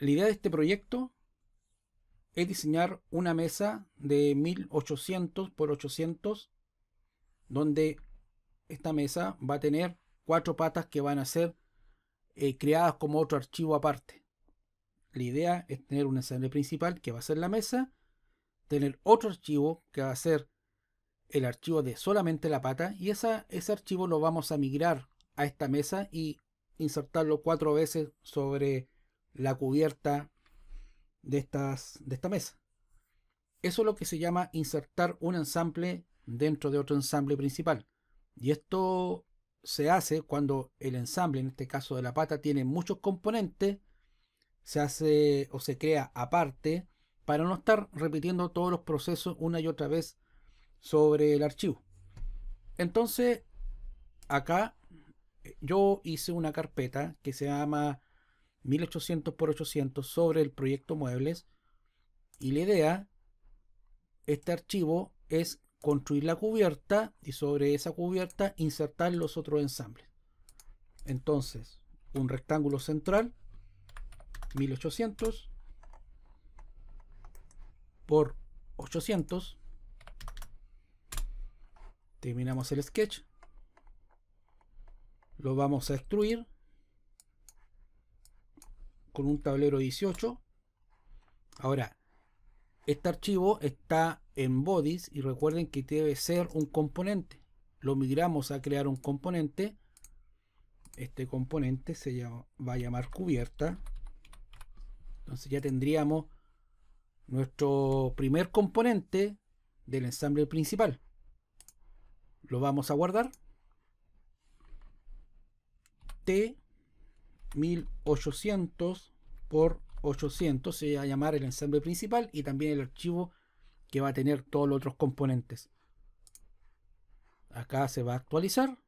La idea de este proyecto es diseñar una mesa de 1800 por 800 donde esta mesa va a tener cuatro patas que van a ser eh, creadas como otro archivo aparte. La idea es tener un ensamble principal que va a ser la mesa, tener otro archivo que va a ser el archivo de solamente la pata y ese archivo lo vamos a migrar a esta mesa y insertarlo cuatro veces sobre la cubierta de, estas, de esta mesa. Eso es lo que se llama insertar un ensamble dentro de otro ensamble principal. Y esto se hace cuando el ensamble, en este caso de la pata, tiene muchos componentes, se hace o se crea aparte para no estar repitiendo todos los procesos una y otra vez sobre el archivo. Entonces, acá eh, yo hice una carpeta que se llama 1800 por 800 sobre el proyecto muebles y la idea este archivo es construir la cubierta y sobre esa cubierta insertar los otros ensambles entonces un rectángulo central 1800 por 800 terminamos el sketch lo vamos a extruir con un tablero 18. Ahora, este archivo está en bodies y recuerden que debe ser un componente. Lo migramos a crear un componente. Este componente se llama, va a llamar cubierta. Entonces ya tendríamos nuestro primer componente del ensamble principal. Lo vamos a guardar. T1800 por 800 se va a llamar el ensamble principal y también el archivo que va a tener todos los otros componentes acá se va a actualizar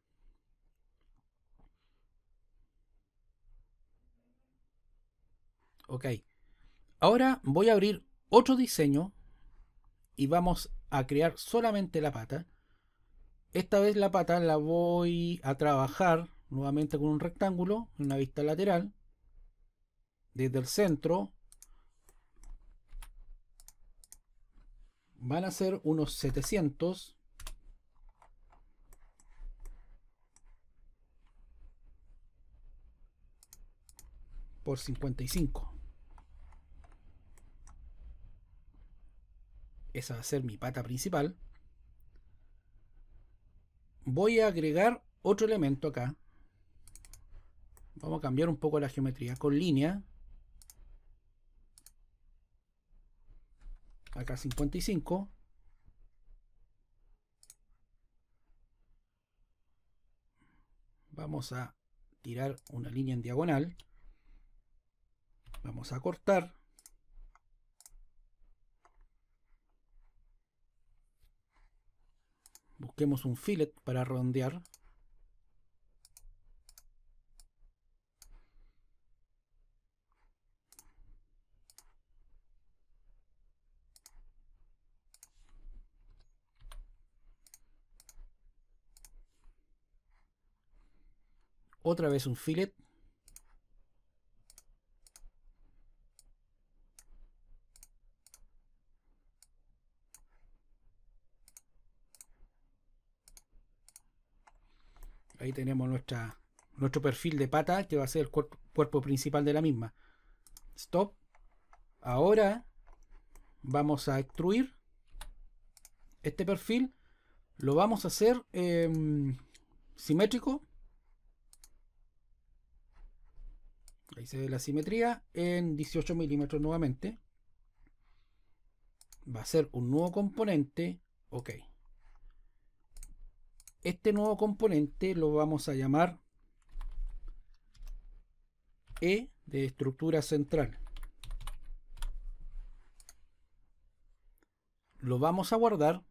ok ahora voy a abrir otro diseño y vamos a crear solamente la pata esta vez la pata la voy a trabajar nuevamente con un rectángulo en una vista lateral desde el centro van a ser unos 700 por 55 esa va a ser mi pata principal voy a agregar otro elemento acá vamos a cambiar un poco la geometría con línea acá 55 vamos a tirar una línea en diagonal vamos a cortar busquemos un fillet para redondear Otra vez un fillet. Ahí tenemos nuestra, nuestro perfil de pata que va a ser el cuerpo principal de la misma. Stop. Ahora vamos a extruir este perfil. Lo vamos a hacer em, simétrico ahí se ve la simetría en 18 milímetros nuevamente va a ser un nuevo componente ok este nuevo componente lo vamos a llamar E de estructura central lo vamos a guardar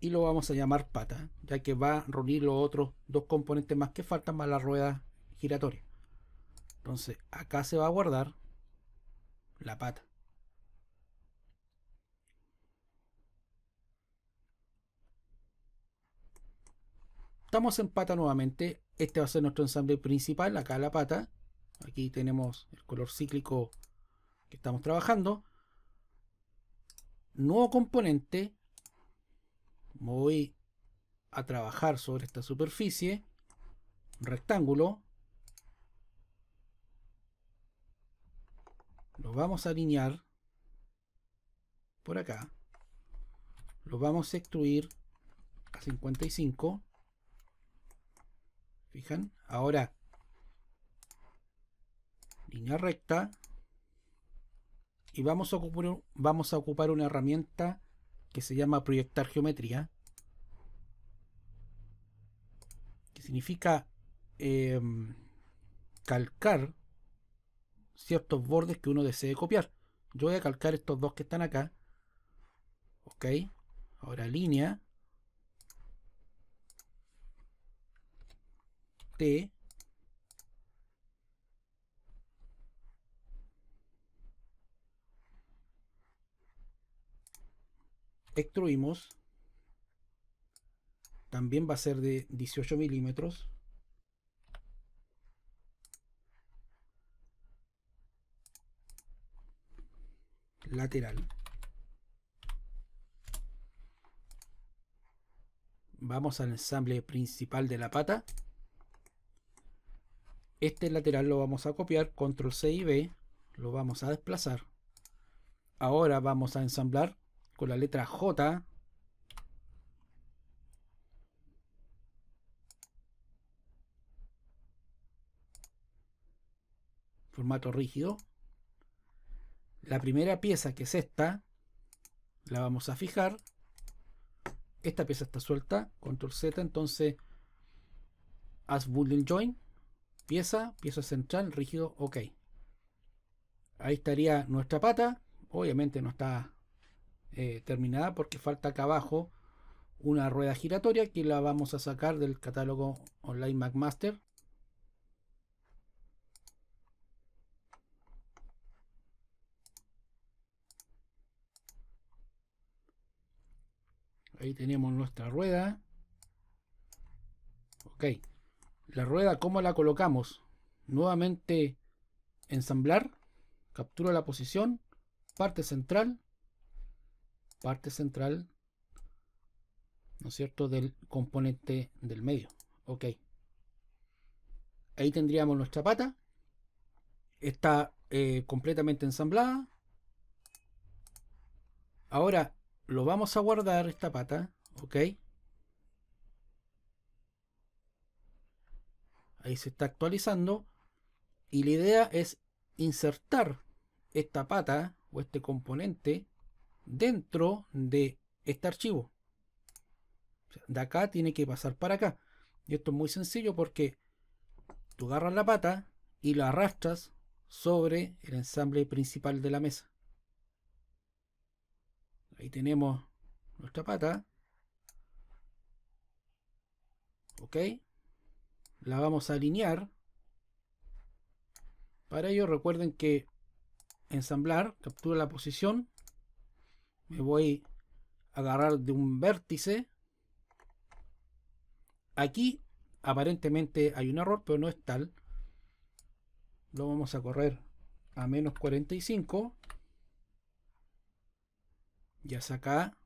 y lo vamos a llamar pata, ya que va a reunir los otros dos componentes más que faltan más la rueda entonces, acá se va a guardar la pata. Estamos en pata nuevamente. Este va a ser nuestro ensamble principal. Acá la pata. Aquí tenemos el color cíclico que estamos trabajando. Nuevo componente. Voy a trabajar sobre esta superficie. Rectángulo. lo vamos a alinear por acá, lo vamos a extruir a 55. Fijan, ahora línea recta y vamos a ocupar, vamos a ocupar una herramienta que se llama proyectar geometría que significa em, calcar ciertos bordes que uno desee copiar. Yo voy a calcar estos dos que están acá. Ok. Ahora línea. T. Extruimos. También va a ser de 18 milímetros. lateral. Vamos al ensamble principal de la pata. Este lateral lo vamos a copiar, control C y B, lo vamos a desplazar. Ahora vamos a ensamblar con la letra J. Formato rígido, la primera pieza, que es esta, la vamos a fijar. Esta pieza está suelta, control Z, entonces haz boolean join, pieza, pieza central, rígido, ok. Ahí estaría nuestra pata, obviamente no está eh, terminada porque falta acá abajo una rueda giratoria que la vamos a sacar del catálogo online McMaster Ahí tenemos nuestra rueda. Ok. La rueda, ¿cómo la colocamos? Nuevamente, ensamblar. Captura la posición. Parte central. Parte central. ¿No es cierto? Del componente del medio. Ok. Ahí tendríamos nuestra pata. Está eh, completamente ensamblada. Ahora, lo vamos a guardar esta pata, ok. Ahí se está actualizando. Y la idea es insertar esta pata o este componente dentro de este archivo. de acá tiene que pasar para acá. Y esto es muy sencillo porque tú agarras la pata y la arrastras sobre el ensamble principal de la mesa. Ahí tenemos nuestra pata. Ok. La vamos a alinear. Para ello recuerden que ensamblar, captura la posición. Me voy a agarrar de un vértice. Aquí aparentemente hay un error, pero no es tal. Lo vamos a correr a menos 45 ya saca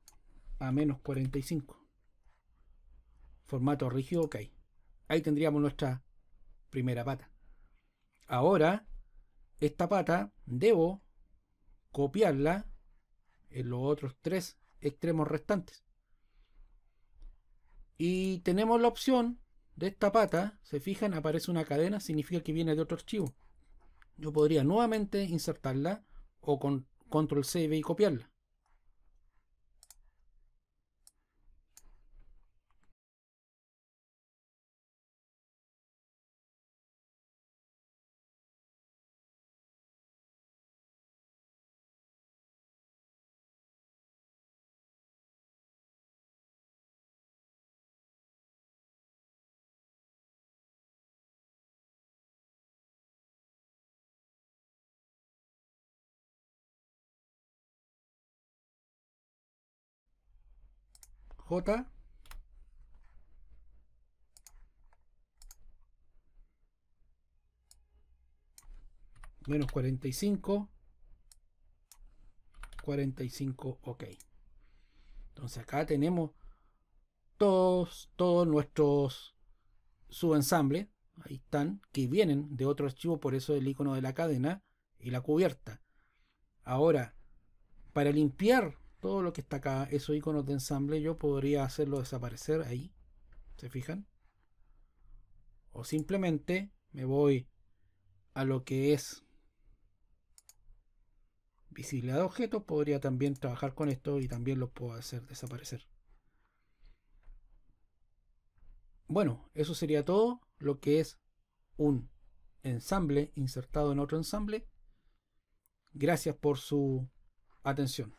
a menos 45. Formato rígido, ok. Ahí tendríamos nuestra primera pata. Ahora, esta pata debo copiarla en los otros tres extremos restantes. Y tenemos la opción de esta pata, se fijan, aparece una cadena, significa que viene de otro archivo. Yo podría nuevamente insertarla o con control C y copiarla. J. Menos 45. 45, ok. Entonces acá tenemos todos, todos nuestros subensambles, ahí están, que vienen de otro archivo, por eso el icono de la cadena y la cubierta. Ahora, para limpiar todo lo que está acá, esos iconos de ensamble, yo podría hacerlo desaparecer ahí. ¿Se fijan? O simplemente me voy a lo que es visibilidad de objetos. Podría también trabajar con esto y también lo puedo hacer desaparecer. Bueno, eso sería todo lo que es un ensamble insertado en otro ensamble. Gracias por su atención.